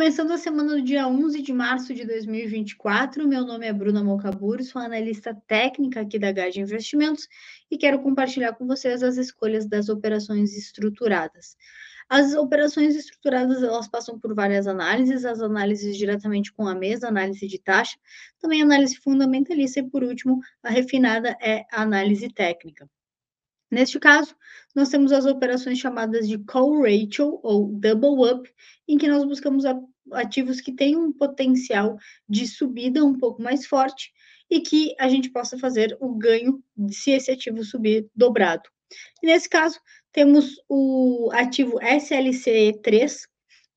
Começando a semana do dia 11 de março de 2024, meu nome é Bruna Mocabur, sou analista técnica aqui da Gage Investimentos e quero compartilhar com vocês as escolhas das operações estruturadas. As operações estruturadas, elas passam por várias análises, as análises diretamente com a mesa, análise de taxa, também análise fundamentalista e, por último, a refinada é a análise técnica. Neste caso, nós temos as operações chamadas de call ratio ou double up, em que nós buscamos ativos que têm um potencial de subida um pouco mais forte e que a gente possa fazer o ganho se esse ativo subir dobrado. E nesse caso, temos o ativo SLC3,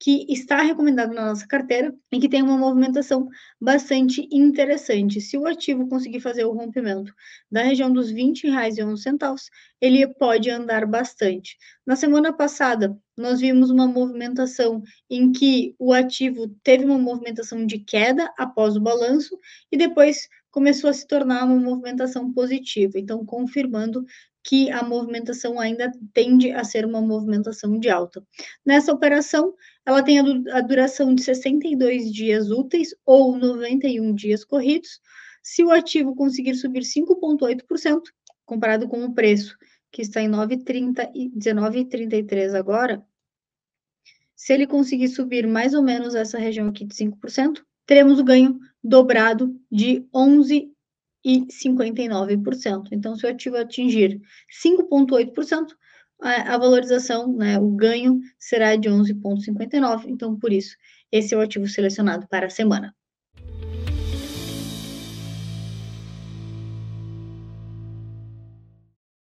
que está recomendado na nossa carteira e que tem uma movimentação bastante interessante. Se o ativo conseguir fazer o rompimento da região dos R$ 20,11, ele pode andar bastante. Na semana passada, nós vimos uma movimentação em que o ativo teve uma movimentação de queda após o balanço e depois começou a se tornar uma movimentação positiva, então confirmando que a movimentação ainda tende a ser uma movimentação de alta. Nessa operação, ela tem a duração de 62 dias úteis ou 91 dias corridos. Se o ativo conseguir subir 5,8%, comparado com o preço, que está em e 19,33 agora, se ele conseguir subir mais ou menos essa região aqui de 5%, teremos o ganho dobrado de 11,59%. Então, se o ativo atingir 5,8%, a, valorização, né, o ganho será de 11,59%. Então, por isso, esse é o ativo selecionado para a semana.